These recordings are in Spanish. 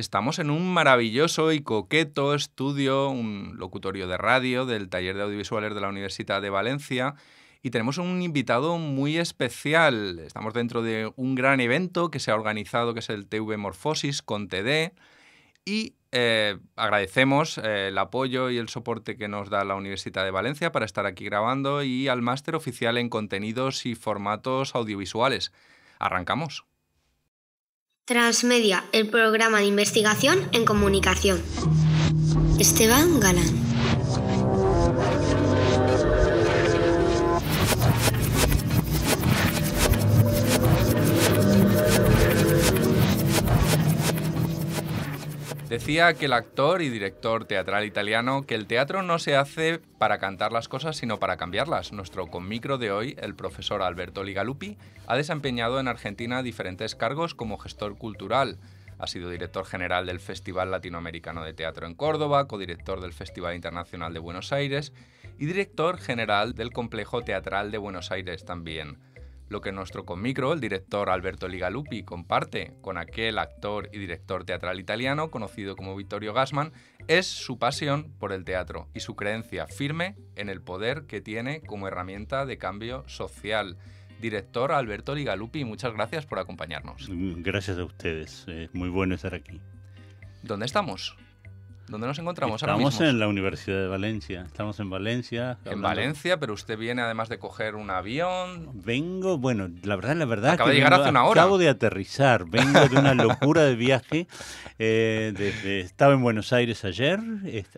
estamos en un maravilloso y coqueto estudio, un locutorio de radio del taller de audiovisuales de la Universidad de Valencia. Y tenemos un invitado muy especial. Estamos dentro de un gran evento que se ha organizado, que es el TV Morfosis con TD. Y eh, agradecemos eh, el apoyo y el soporte que nos da la Universidad de Valencia para estar aquí grabando y al máster oficial en contenidos y formatos audiovisuales. Arrancamos. Transmedia, el programa de investigación en comunicación. Esteban Galán. Decía el actor y director teatral italiano que el teatro no se hace para cantar las cosas, sino para cambiarlas. Nuestro conmicro de hoy, el profesor Alberto Ligalupi, ha desempeñado en Argentina diferentes cargos como gestor cultural. Ha sido director general del Festival Latinoamericano de Teatro en Córdoba, codirector del Festival Internacional de Buenos Aires y director general del Complejo Teatral de Buenos Aires también lo que nuestro conmicro, el director Alberto Ligalupi, comparte con aquel actor y director teatral italiano conocido como Vittorio Gassman, es su pasión por el teatro y su creencia firme en el poder que tiene como herramienta de cambio social. Director Alberto Ligalupi, muchas gracias por acompañarnos. Mm, gracias a ustedes, es muy bueno estar aquí. ¿Dónde estamos? ¿Dónde nos encontramos estamos ahora mismo? en la Universidad de Valencia. Estamos en Valencia. En Valencia, pero usted viene además de coger un avión. Vengo, bueno, la verdad, la verdad. Acaba de llegar hace una hora. Acabo de aterrizar. Vengo de una locura de viaje. Eh, estaba en Buenos Aires ayer,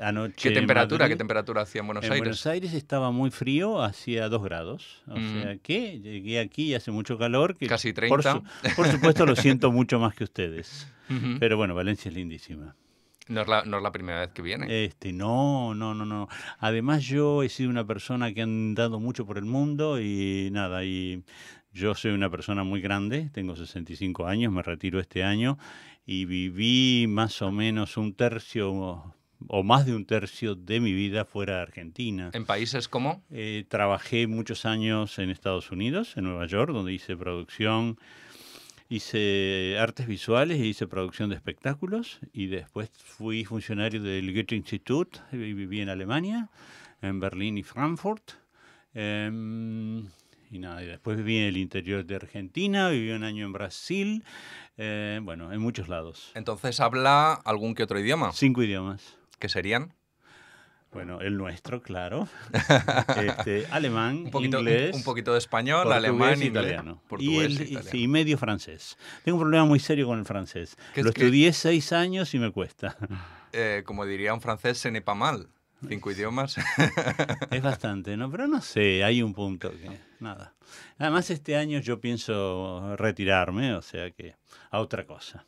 anoche. ¿Qué temperatura, ¿Qué temperatura hacía en Buenos Aires? En Buenos Aires estaba muy frío, hacía 2 grados. O mm. sea que llegué aquí y hace mucho calor. Que Casi 30. por, supuesto, lo siento mucho más que ustedes. Pero bueno, Valencia es lindísima. No es, la, primera vez que viene. Este, no, no, no, no. Además, yo he sido una persona que ha andado mucho por el mundo y nada, y yo soy una persona muy grande, tengo 65 años, me retiro este año y viví más o menos un tercio o más de un tercio de mi vida fuera de Argentina. ¿En países como? Eh, trabajé muchos años en Estados Unidos, en Nueva York, donde hice producción, hice artes visuales y hice producción de espectáculos y después fui funcionario del Goethe Institut, viví en Alemania, en Berlín y Frankfurt. Em, y nada, después viví en el interior de Argentina, viví un año en Brasil, eh, bueno, en muchos lados. Entonces, ¿habla algún que otro idioma? Cinco idiomas. ¿Qué serían? Bueno, el nuestro, claro. Este, alemán, un poquito, inglés. Un, poquito de español, alemán, italiano. y, italiano. Y, medio francés. Tengo un problema muy serio con el francés. Lo estudié seis años y me cuesta. Eh, como diría un francés, se nepa mal. Cinco idiomas. es bastante, ¿no? Pero no sé, hay un punto que... Nada. Además, este año yo pienso retirarme, o sea que a otra cosa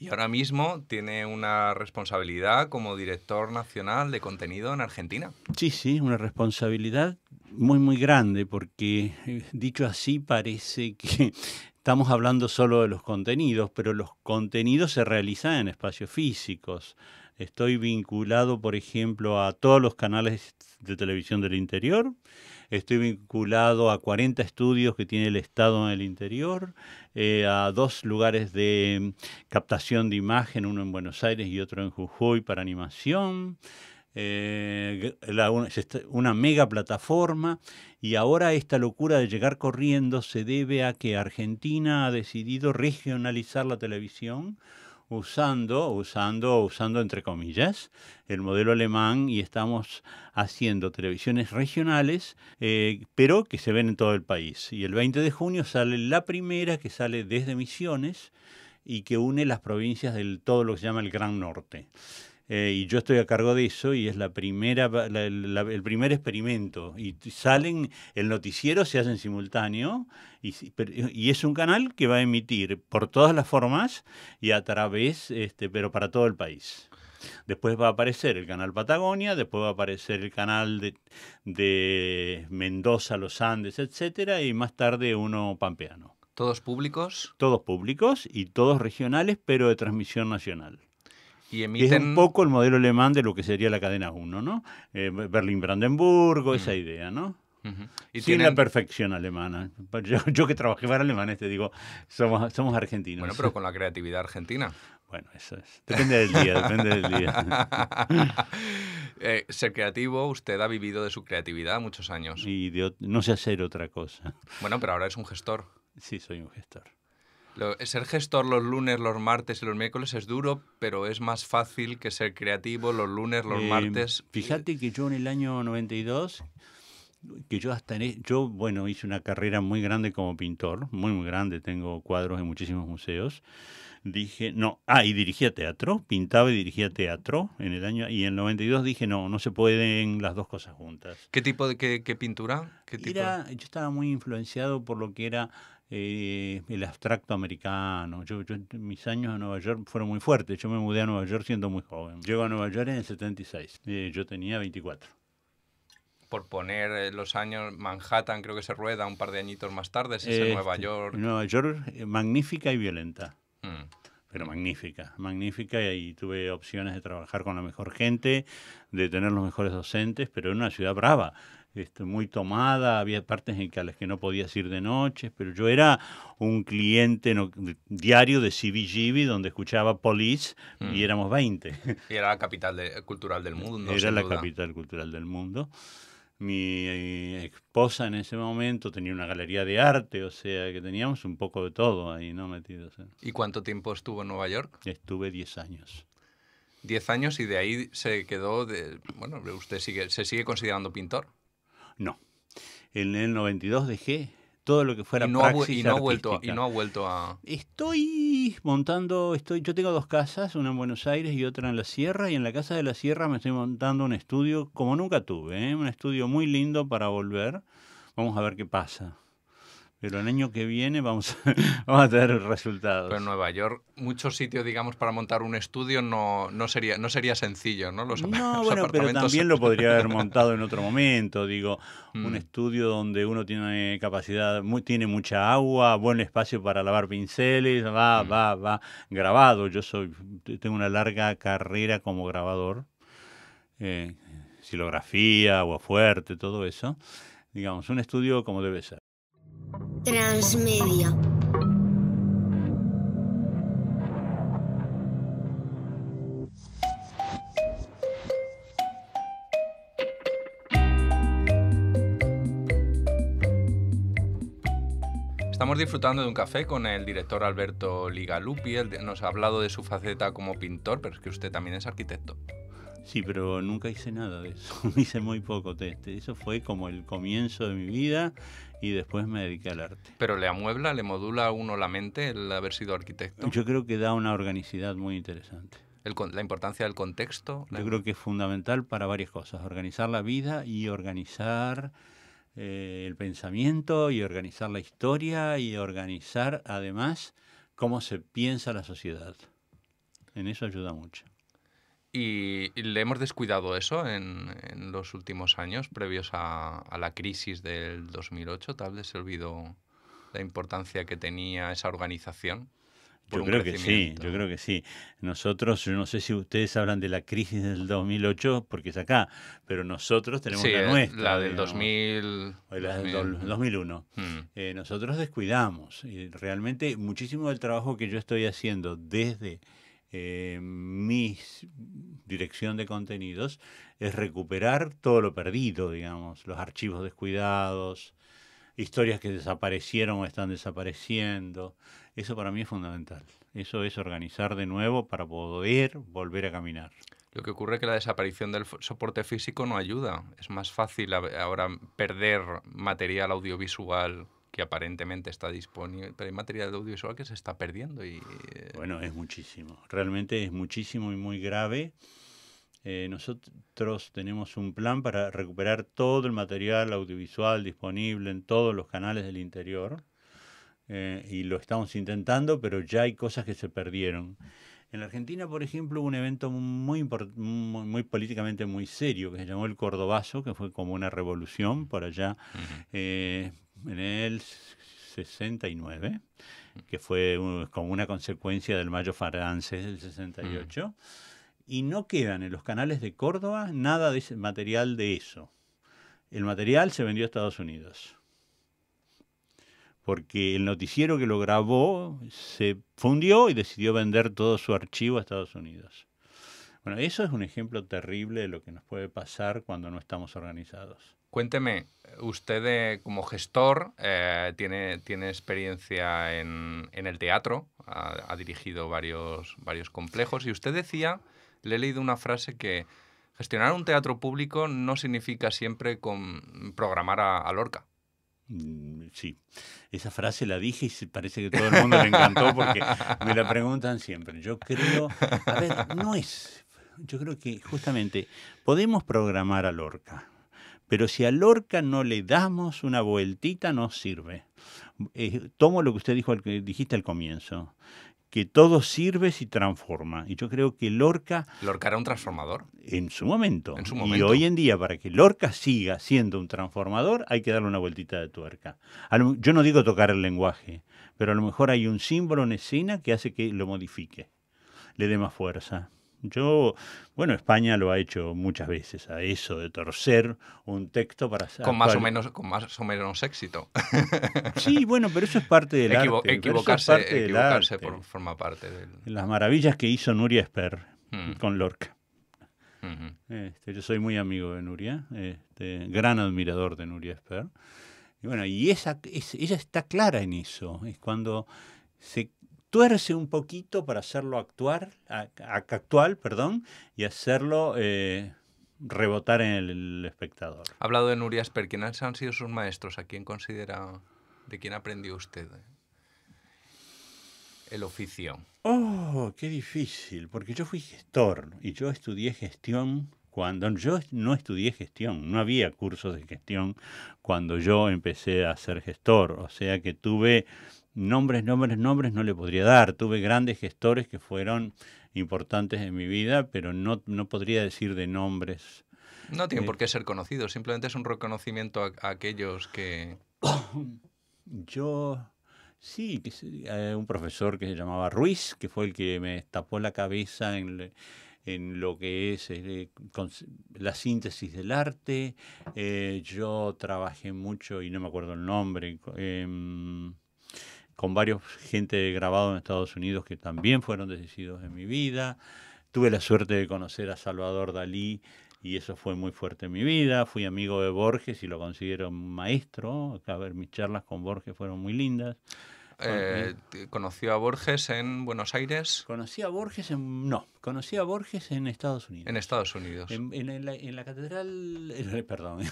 y ahora mismo tiene una responsabilidad como director nacional de contenido en Argentina. Sí, sí, una responsabilidad muy, muy grande, porque eh, dicho así parece que estamos hablando solo de los contenidos, pero los contenidos se realizan en espacios físicos. Estoy vinculado, por ejemplo, a todos los canales de televisión del interior. Estoy vinculado a 40 estudios que tiene el Estado en el interior, eh, a dos lugares de mm, captación de imagen, uno en Buenos Aires y otro en Jujuy para animación. Eh, una mega plataforma y ahora esta locura de llegar corriendo se debe a que Argentina ha decidido regionalizar la televisión usando, usando, usando entre comillas, el modelo alemán y estamos haciendo televisiones regionales, eh, pero que se ven en todo el país. Y el 20 de junio sale la primera que sale desde Misiones y que une las provincias de todo lo que se llama el Gran Norte. Eh, y yo estoy a cargo de eso y es la primera, el primer experimento. Y salen, el noticiero se hace en simultáneo y, es un canal que va a emitir por todas las formas y a través, este, pero para todo el país. Después va a aparecer el canal Patagonia, después va a aparecer el canal de, de Mendoza, Los Andes, etcétera, y más tarde uno pampeano. ¿Todos públicos? Todos públicos y todos regionales, pero de transmisión nacional. Y Es un poco el modelo alemán de lo que sería la cadena 1, ¿no? Eh, Berlín-Brandenburgo, esa mm. idea, ¿no? Sin la perfección alemana. Yo, que trabajé para alemanes te digo, somos, somos argentinos. Bueno, pero con la creatividad argentina. Bueno, eso es. Depende del día, depende del día. Eh, ser creativo, usted ha vivido de su creatividad muchos años. Y no sé hacer otra cosa. Bueno, pero ahora es un gestor. Sí, soy un gestor ser gestor los lunes, los martes y los miércoles es duro, pero es más fácil que ser creativo los lunes, los eh, martes. Fíjate que yo en el año 92 que yo hasta en, e, yo bueno hice una carrera muy grande como pintor muy muy grande tengo cuadros en muchísimos museos dije no ah y dirigía teatro pintaba y dirigía teatro en el año y en el 92 dije no no se pueden las dos cosas juntas qué tipo de qué pintura yo estaba muy influenciado por lo que era eh, el abstracto americano. Yo, mis años en Nueva York fueron muy fuertes. Yo me mudé a Nueva York siendo muy joven. Llego a Nueva York en el 76. Eh, yo tenía 24. Por poner eh, los años, Manhattan creo que se rueda un par de añitos más tarde, si es Nueva este, York. Nueva York, magnífica y violenta. Mm. pero magnífica, magnífica y tuve opciones de trabajar con la mejor gente, de tener los mejores docentes, pero en una ciudad brava. Este, muy tomada, había partes en a las que no podías ir de noche, pero yo era un cliente diario de CBGB donde escuchaba Police y mm. éramos 20. Y era la capital cultural del mundo. Era la capital cultural del mundo. Mi eh, esposa en ese momento tenía una galería de arte, o sea que teníamos un poco de todo ahí, ¿no? Metidos. ¿Y cuánto tiempo estuvo en Nueva York? Estuve 10 años. 10 años y de ahí se quedó, de, bueno, usted sigue, se sigue considerando pintor. No. En el 92 dejé todo lo que fuera y y no ha vuelto y no ha vuelto a estoy montando estoy yo tengo dos casas una en Buenos Aires y otra en la Sierra y en la casa de la Sierra me estoy montando un estudio como nunca tuve ¿eh? un estudio muy lindo para volver vamos a ver qué pasa pero el año que viene vamos a, tener resultados. Pero en Nueva York, muchos sitios, digamos, para montar un estudio no, no, sería, no sería sencillo, ¿no? Los, no, bueno, pero también lo podría haber montado en otro momento. Digo, un mm. estudio donde uno tiene capacidad, tiene mucha agua, buen espacio para lavar pinceles, va, mm. va, va. Grabado, yo soy tengo una larga carrera como grabador. Eh, eh, silografía, agua fuerte, todo eso. Digamos, un estudio como debe ser. Transmedia. Estamos disfrutando de un café con el director Alberto Ligalupi. Él nos ha hablado de su faceta como pintor, pero es que usted también es arquitecto. Sí, pero nunca hice nada de eso, hice muy poco. Eso fue como el comienzo de mi vida y después me dediqué al arte. ¿Pero le amuebla, le modula a uno la mente el haber sido arquitecto? Yo creo que da una organicidad muy interesante. la importancia del contexto. Yo creo que es fundamental para varias cosas, organizar la vida y organizar eh, el pensamiento y organizar la historia y organizar además cómo se piensa la sociedad. En eso ayuda mucho. Y, le hemos descuidado eso en, los últimos años, previos a, la crisis del 2008. Tal vez se olvidó la importancia que tenía esa organización. Yo creo que sí, yo creo que sí. Nosotros, yo no sé si ustedes hablan de la crisis del 2008, porque es acá, pero nosotros tenemos eh, la nuestra. La del 2000. la del 2001. nosotros descuidamos. Y realmente muchísimo del trabajo que yo estoy haciendo desde eh, mi dirección de contenidos es recuperar todo lo perdido, digamos, los archivos descuidados, historias que desaparecieron o están desapareciendo. Eso para mí es fundamental. Eso es organizar de nuevo para poder volver a caminar. Lo que ocurre es que la desaparición del soporte físico no ayuda. Es más fácil ahora perder material audiovisual que aparentemente está disponible, pero hay material audiovisual que se está perdiendo. Y, eh, Bueno, es muchísimo, realmente es muchísimo y muy grave. Eh, nosotros tenemos un plan para recuperar todo el material audiovisual disponible en todos los canales del interior eh, y lo estamos intentando, pero ya hay cosas que se perdieron. En Argentina, por ejemplo, hubo un evento muy, muy, políticamente muy serio que se llamó el Cordobazo, que fue como una revolución por allá eh, en el 69, que fue como una consecuencia del Mayo Francés del 68. Y no quedan en los canales de Córdoba nada de material de eso. El material se vendió a Estados Unidos porque el noticiero que lo grabó se fundió y decidió vender todo su archivo a Estados Unidos. Bueno, eso es un ejemplo terrible de lo que nos puede pasar cuando no estamos organizados. Cuénteme, usted eh, como gestor eh, tiene, tiene experiencia en, el teatro, ha, dirigido varios, varios complejos y usted decía, le he leído una frase que gestionar un teatro público no significa siempre programar a Lorca. Mm, sí, esa frase la dije y parece que todo el mundo le encantó porque me la preguntan siempre. Yo creo, a ver, no es, yo creo que justamente podemos programar a Lorca, pero si a Lorca no le damos una vueltita no sirve. Eh, tomo lo que usted dijo, dijiste al comienzo que todo sirve si transforma. Y yo creo que Lorca... ¿Lorca era un transformador? En su, momento. Y hoy en día, para que Lorca siga siendo un transformador, hay que darle una vueltita de tuerca. yo no digo tocar el lenguaje, pero a lo mejor hay un símbolo en escena que hace que lo modifique, le dé más fuerza. Yo, bueno, España lo ha hecho muchas veces a eso de torcer un texto para hacer con más o menos con más o menos éxito. Sí, bueno, pero eso es parte del arte. Equivocarse, equivocarse forma parte de las maravillas que hizo Nuria Esper mm. con Lorca. este, yo soy muy amigo de Nuria, este, gran admirador de Nuria Esper. Y bueno, y esa, ella está clara en eso. Es cuando se tuerce un poquito para hacerlo actuar, actual perdón, y hacerlo eh, rebotar en el, espectador. Ha hablado de Nuria Sper, ¿Quiénes han sido sus maestros? ¿A quién considera, de quién aprendió usted eh, el oficio? Oh, qué difícil, porque yo fui gestor y yo estudié gestión cuando yo no estudié gestión, no había cursos de gestión cuando yo empecé a ser gestor, o sea que tuve nombres, nombres, nombres no le podría dar. Tuve grandes gestores que fueron importantes en mi vida, pero no, podría decir de nombres. No tiene eh, por qué ser conocido, simplemente es un reconocimiento a, aquellos que... Yo, sí, eh, un profesor que se llamaba Ruiz, que fue el que me tapó la cabeza en... lo que es eh, la síntesis del arte. yo trabajé mucho, y no me acuerdo el nombre, em, con varios gente grabado en Estados Unidos que también fueron decididos en mi vida. Tuve la suerte de conocer a Salvador Dalí y eso fue muy fuerte en mi vida. Fui amigo de Borges y lo considero maestro. A ver, mis charlas con Borges fueron muy lindas. Eh, ¿Conoció a Borges en Buenos Aires? Conocí a Borges en... No, conocí a Borges en Estados Unidos. En Estados Unidos. En, la, catedral... Perdón,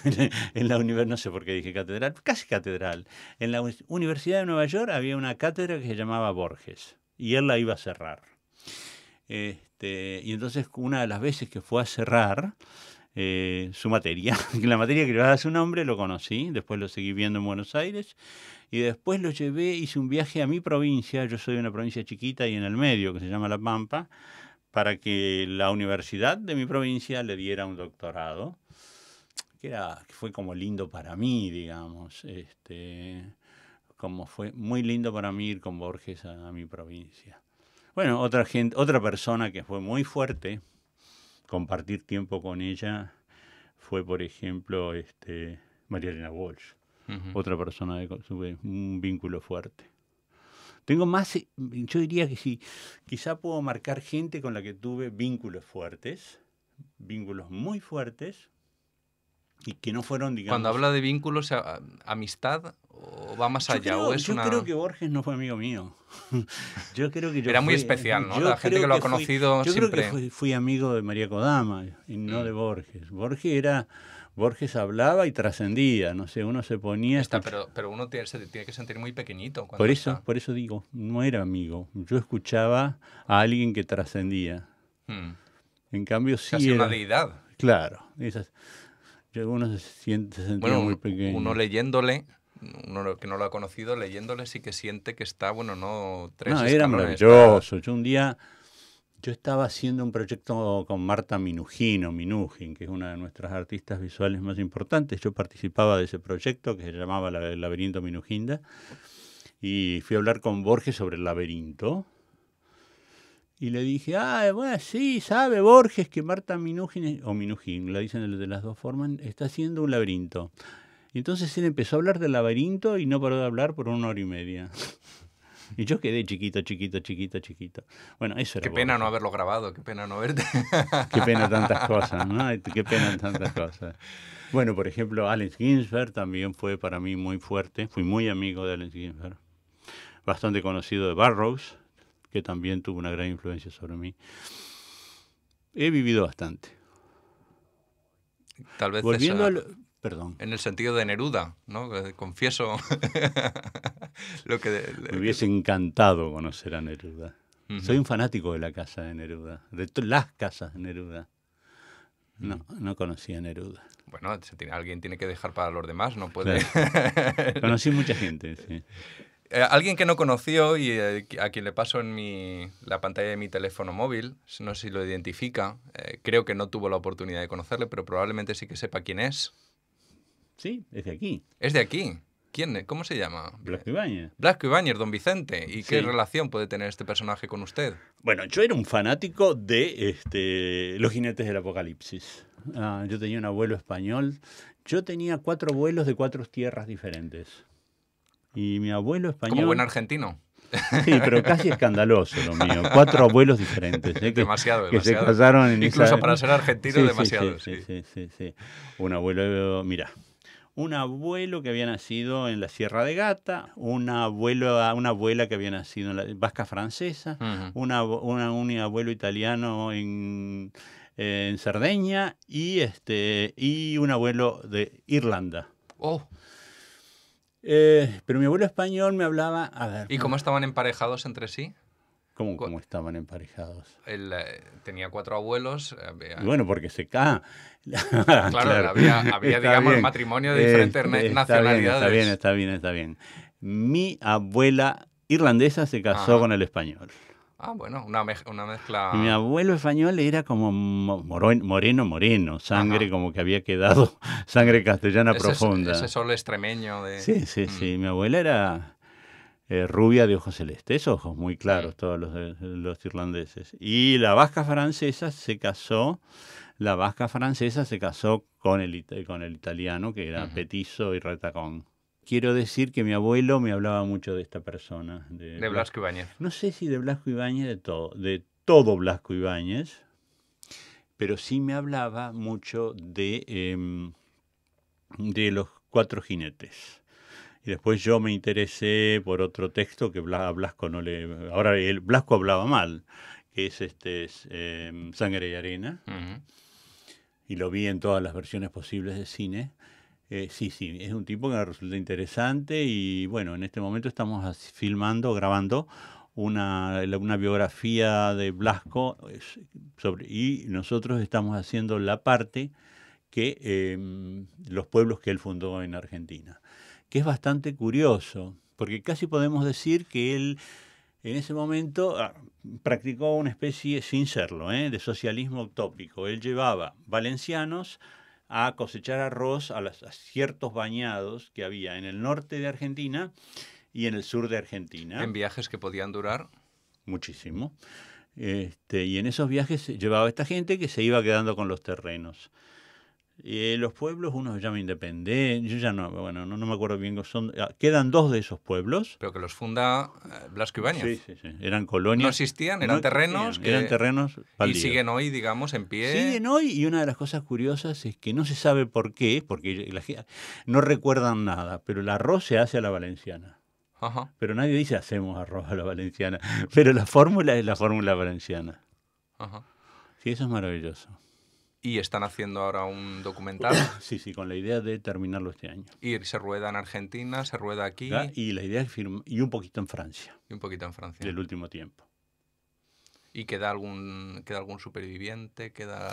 en la universidad, no sé por qué dije catedral, casi catedral. En la Universidad de Nueva York había una cátedra que se llamaba Borges y él la iba a cerrar. Este, y entonces una de las veces que fue a cerrar, eh, su materia. La materia que le va a dar su nombre lo conocí, después lo seguí viendo en Buenos Aires y después lo llevé, hice un viaje a mi provincia, yo soy de una provincia chiquita y en el medio que se llama La Pampa, para que la universidad de mi provincia le diera un doctorado, que, fue como lindo para mí, digamos, este, como fue muy lindo para mí ir con Borges a, mi provincia. Bueno, otra, gente, otra persona que fue muy fuerte, compartir tiempo con ella, fue por ejemplo este, María Elena Walsh otra persona de un vínculo fuerte. Tengo más, yo diría que sí, quizá puedo marcar gente con la que tuve vínculos fuertes, vínculos muy fuertes, y que no fueron, digamos... Cuando habla de vínculos, amistad ¿O va más allá? Yo, creo, ¿o es yo creo que Borges no fue amigo mío. yo creo yo Era muy especial, ¿no? La gente que lo ha conocido siempre. Yo fui, amigo de María Kodama y no de mm. Borges. Borges era. Borges hablaba y trascendía, no sé, uno se ponía... Está, pero, pero uno tiene, se tiene que sentir muy pequeñito. Por eso, por eso digo, no era amigo. Yo escuchaba a alguien que trascendía. Mm. En cambio, sí Casi una deidad. Claro. uno se siente sentía muy pequeño. Uno leyéndole uno que no lo ha conocido, leyéndole y que siente que está, bueno, no tres No, era maravilloso. Yo un día, yo estaba haciendo un proyecto con Marta o Minujin que es una de nuestras artistas visuales más importantes. Yo participaba de ese proyecto que se llamaba El laberinto Minujinda y fui a hablar con Borges sobre el laberinto. Y le dije, ah, bueno, sí, sabe Borges que Marta Minujín, o Minujín, la dicen de las dos formas, está haciendo un laberinto. Y entonces él empezó a hablar del laberinto y no paró de hablar por una hora y media. Y yo quedé chiquito, chiquito, chiquito, chiquito. Bueno, eso era. Qué pena no haberlo grabado, qué pena no verte. qué pena tantas cosas, ¿no? Qué pena tantas cosas. Bueno, por ejemplo, Alex Ginsberg también fue para mí muy fuerte. Fui muy amigo de Alex Ginsberg. Bastante conocido de Barrows, que también tuvo una gran influencia sobre mí. He vivido bastante. Tal vez en el sentido de Neruda, ¿no? Eh, confieso lo que... Me hubiese encantado conocer a Neruda. Soy un fanático de la casa de Neruda, de las casas de Neruda. No, no conocía a Neruda. Bueno, tiene, alguien tiene que dejar para los demás, no puede... Conocí mucha gente, sí. Eh, alguien que no conoció y eh, a quien le paso en mi, la pantalla de mi teléfono móvil, no sé si lo identifica, creo que no tuvo la oportunidad de conocerle, pero probablemente sí que sepa quién es. Sí, es de aquí. Es de aquí. ¿Quién? ¿Cómo se llama? Blasco Ibáñez. Blasco Ibáñez, don Vicente. ¿Y qué relación puede tener este personaje con usted? Bueno, yo era un fanático de este, Los Jinetes del Apocalipsis. Ah, yo tenía un abuelo español. Yo tenía cuatro abuelos de cuatro tierras diferentes. Y mi abuelo español. Como buen argentino. Sí, pero casi escandaloso lo mío. Cuatro abuelos diferentes. ¿eh? demasiado, que se casaron en Incluso para ser argentino, demasiado. sí sí sí, sí, Un abuelo, mira, un abuelo que había nacido en la Sierra de Gata, una, abuela, una abuela que había nacido en la Vasca Francesa, una, un abuelo italiano en, en Cerdeña y, este, y un abuelo de Irlanda. Oh. Eh, pero mi abuelo español me hablaba... ¿Y cómo estaban emparejados entre sí? ¿Cómo, ¿Cómo, estaban emparejados? Él eh, tenía cuatro abuelos. Bueno, porque se cae. claro, había, digamos, matrimonio de diferentes este, nacionalidades. está bien, está bien, está bien. Mi abuela irlandesa se casó con el español. Ah, bueno, una, una mezcla. mi abuelo español era como moreno, moreno, sangre como que había quedado, sangre castellana profunda. profunda. Es, ese sol extremeño de. Sí, sí, sí. Mm. Mi abuela era eh, rubia de ojos celestes, ojos muy claros todos los, irlandeses. Y la vasca francesa se casó, la vasca francesa se casó con el, con el italiano, que era petiso petizo y retacón. Quiero decir que mi abuelo me hablaba mucho de esta persona. De, Blasco Ibáñez. No sé si de Blasco Ibáñez, de todo, de todo Blasco Ibáñez, pero sí me hablaba mucho de, em, de los cuatro jinetes y después yo me interesé por otro texto que a Blasco no le... Ahora, el Blasco hablaba mal, que es este em, Sangre y Arena. Y lo vi en todas las versiones posibles de cine. Eh, sí, sí, es un tipo que me resulta interesante y bueno, en este momento estamos filmando, grabando una, biografía de Blasco y nosotros estamos haciendo la parte que em, los pueblos que él fundó en Argentina que es bastante curioso, porque casi podemos decir que él en ese momento ah, practicó una especie, sin serlo, ¿eh? de socialismo utópico. Él llevaba valencianos a cosechar arroz a, ciertos bañados que había en el norte de Argentina y en el sur de Argentina. En viajes que podían durar. Muchísimo. Este, y en esos viajes llevaba esta gente que se iba quedando con los terrenos. Eh, los pueblos, uno se llama Independencia, yo ya no, bueno, no, me acuerdo bien, ah, quedan dos de esos pueblos. Pero que los funda eh, Blasco Ibáñez. Sí, sí, sí, eran colonias. No existían, eran terrenos. Eran terrenos. Y siguen hoy, digamos, en pie. Siguen hoy y una de las cosas curiosas es que no se sabe por qué, porque no recuerdan nada, pero el arroz se hace a la valenciana. Pero nadie dice hacemos arroz a la valenciana, pero la fórmula es la fórmula valenciana. Ajá. Sí, eso es maravilloso y están haciendo ahora un documental. Sí, sí, con la idea de terminarlo este año. Y se rueda en Argentina, se rueda aquí. Y la idea y un poquito en Francia. Y un poquito en Francia. Del último tiempo. ¿Y queda algún, queda algún superviviente? ¿Queda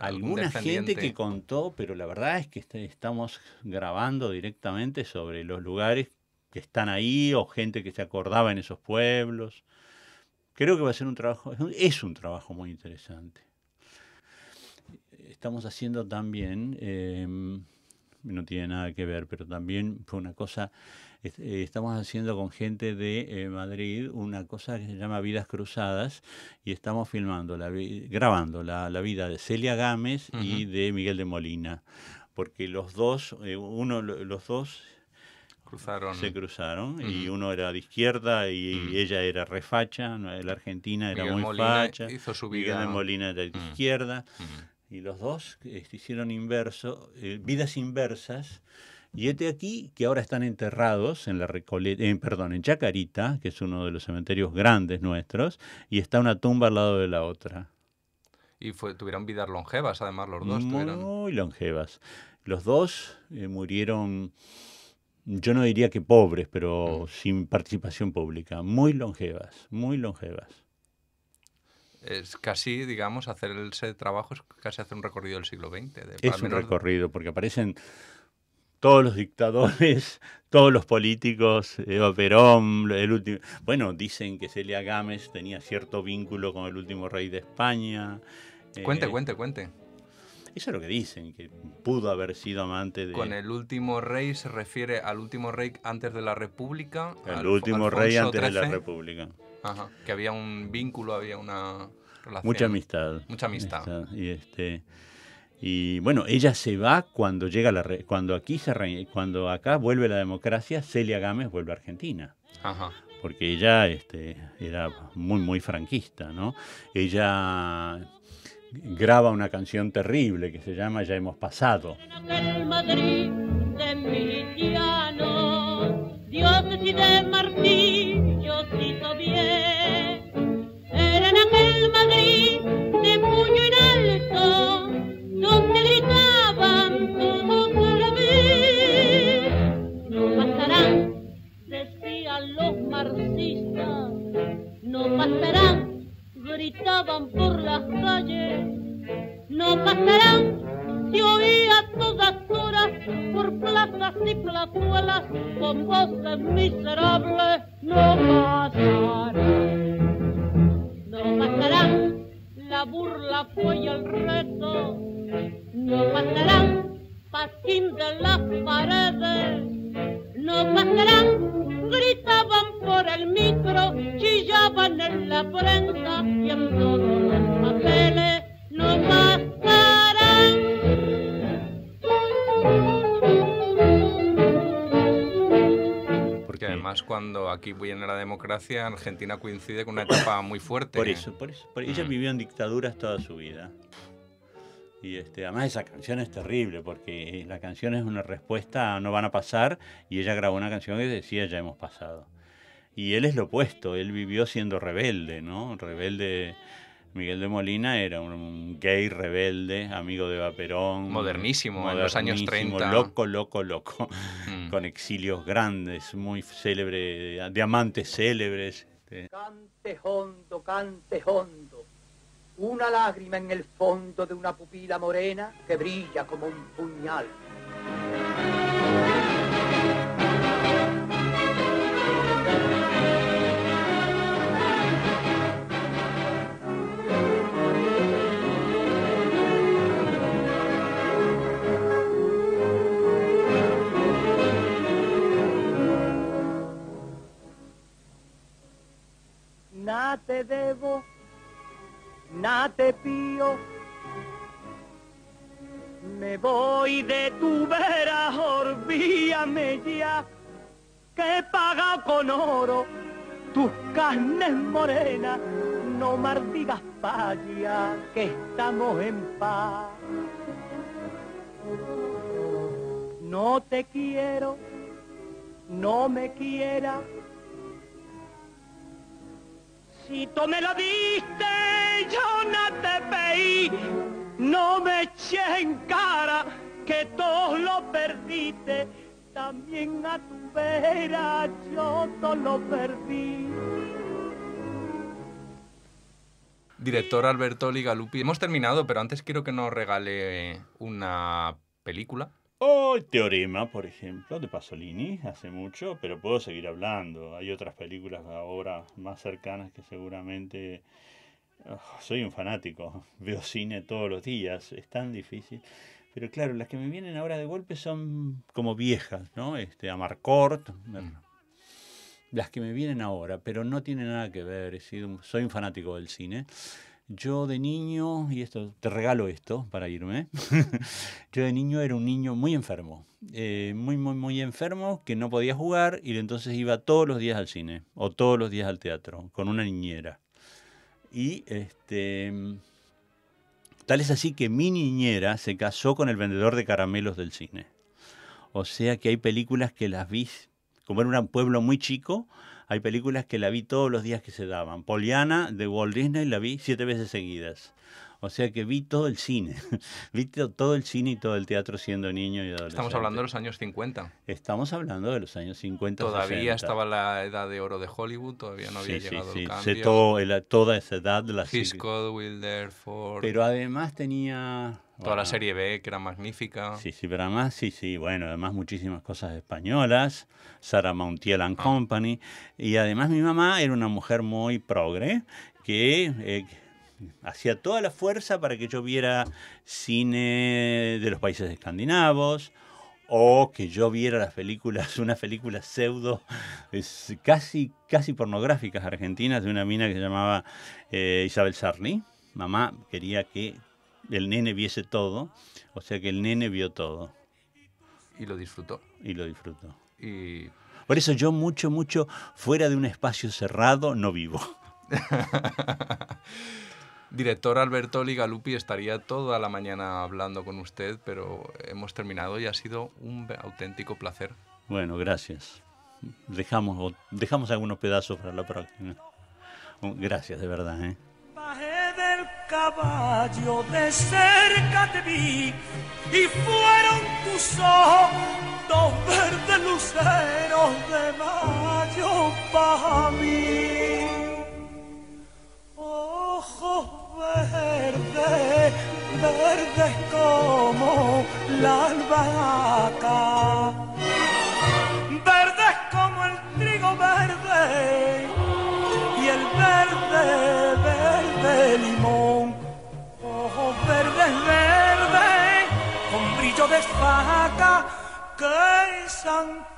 Alguna gente que contó, pero la verdad es que estamos grabando directamente sobre los lugares que están ahí o gente que se acordaba en esos pueblos. Creo que va a ser un trabajo, es un trabajo muy interesante estamos haciendo también, em, no tiene nada que ver, pero también fue una cosa, eh, estamos haciendo con gente de eh, Madrid una cosa que se llama Vidas Cruzadas y estamos filmando, la grabando la, vida de Celia Gámez y de Miguel de Molina, porque los dos, eh, uno, los dos Cruzaron. Se cruzaron y uno era de izquierda y ella era refacha, la argentina era muy facha. Miguel de Molina era de izquierda y los dos eh, hicieron inverso, eh, vidas inversas. Y este aquí que ahora están enterrados en la Recoleta, eh, perdón, en Chacarita, que es uno de los cementerios grandes nuestros, y está una tumba al lado de la otra. Y fue, tuvieron vidas longevas, además los dos. Muy longevas. Los dos murieron, yo no diría que pobres, pero sin participación pública. Muy longevas, muy longevas es casi, digamos, hacer ese trabajo es casi hacer un recorrido del siglo XX. es un recorrido, porque aparecen todos los dictadores, todos los políticos, Eva eh, Perón, el último... Bueno, dicen que Celia Gámez tenía cierto vínculo con el último rey de España. Eh, cuente, cuente, cuente. Eso es lo que dicen, que pudo haber sido amante de... Con el último rey se refiere al último rey antes de la República. El al, último rey antes de la República. Ajá, que había un vínculo, había una... Mucha amistad. Mucha amistad. Y este. Y bueno, ella se va cuando llega la cuando aquí se cuando acá vuelve la democracia, Celia Gámez vuelve a Argentina. Porque ella este, era muy muy franquista, ¿no? Ella graba una canción terrible que se llama Ya hemos pasado. Dios yo bien en aquel Madrid de puño en alto, donde gritaban todos a la No pasarán, decían los marxistas, no pasarán, gritaban por las calles, no pasarán, se oía a todas horas por plazas y plazuelas con voces miserables, no pasarán. Fue el reto no pasarán pasín de las paredes, no pasarán, gritaban por el micro, chillaban en la prensa y en todos los papeles, no pasarán. cuando aquí viene la democracia, Argentina coincide con una etapa muy fuerte. Por eso, por eso. Ella mm. vivió en dictaduras toda su vida. Y este, además esa canción es terrible porque eh, la canción es una respuesta a no van a pasar y ella grabó una canción que decía ya hemos pasado. Y él es lo opuesto, él vivió siendo rebelde, ¿no? Rebelde Miguel de Molina era un gay rebelde, amigo de Vaperón. Modernísimo, en los años 30. Loco, loco, loco. Mm. Con exilios grandes, muy célebre, diamantes célebres. Este. Cante hondo, cante hondo. Una lágrima en el fondo de una pupila morena que brilla como un puñal. te pío. Me voy de tu vera, orvíame ya, que paga con oro tus carnes morenas. No mardigas paya, que estamos en paz. No te quiero, no me quiera. Y tú me lo diste, yo no te pedí. No me eché en cara que todo lo perdiste. También a tu vera yo todo lo perdí. Director Alberto Ligalupi, hemos terminado, pero antes quiero que nos regale una película o el Teorema, por ejemplo, de Pasolini, hace mucho, pero puedo seguir hablando. Hay otras películas ahora más cercanas que seguramente... Ah, soy un fanático, veo cine todos los días, es tan difícil. Pero claro, las que me vienen ahora de golpe son como viejas, ¿no? Este, Amarcord, mm. las que me vienen ahora, pero no tiene nada que ver, soy un fanático del cine. Yo de niño, y esto te regalo esto para irme, yo de niño era un niño muy enfermo, eh, muy, muy, muy enfermo, que no podía jugar y entonces iba todos los días al cine o todos los días al teatro con una niñera. Y este, tal es así que mi niñera se casó con el vendedor de caramelos del cine. O sea que hay películas que las vi, como era un pueblo muy chico, hay películas que la vi todos los días que se daban. Poliana de Walt Disney la vi siete veces seguidas. O sea que vi todo el cine, vi todo el cine y todo el teatro siendo niño y adolescente. Estamos hablando de los años 50. Estamos hablando de los años 50. Todavía estaba la edad de oro de Hollywood, todavía no había sí, llegado sí, el sí. todo, toda esa edad. de La Hitchcock, Wilder, Ford. Pero además tenía... Toda la serie B, que era magnífica. Sí, sí, pero además, sí, sí, bueno, además muchísimas cosas españolas, Sara Mountiel and ah. Company, y además mi mamá era una mujer muy progre, que eh, hacía toda la fuerza para que yo viera cine de los países escandinavos o que yo viera las películas, unas películas pseudo, casi, casi pornográficas argentinas de una mina que se llamaba eh, Isabel Sarni. Mamá quería que el nene viese todo, o sea que el nene vio todo. Y lo disfrutó. Y lo disfrutó. Y... Por eso yo mucho, mucho fuera de un espacio cerrado no vivo. director Alberto Ligalupi estaría toda la mañana hablando con usted, pero hemos terminado y ha sido un auténtico placer. Bueno, gracias. Dejamos, dejamos algunos pedazos para la próxima. Oh, gracias, de verdad. ¿eh? Bajé del caballo, de cerca te vi, y fueron tus ojos dos verdes luceros de mayo para mí. Verde, verdes como la albahaca, verdes como el trigo verde y el verde, verde limón, ojos verdes, verde con brillo de faca que es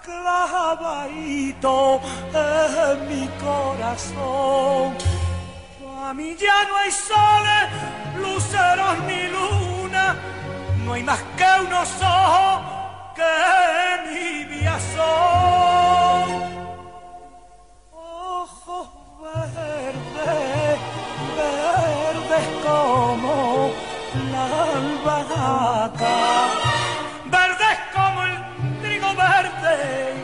clavadito en mi corazón. A mí ya no hay soles, luceros ni luna, no hay más que unos ojos que mi vida son. Ojos verdes, verdes como la albahaca, verdes como el trigo verde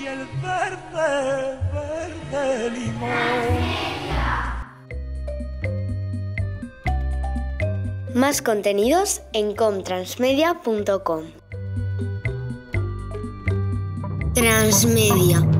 y el verde, verde limón. Más contenidos en comtransmedia.com. Transmedia.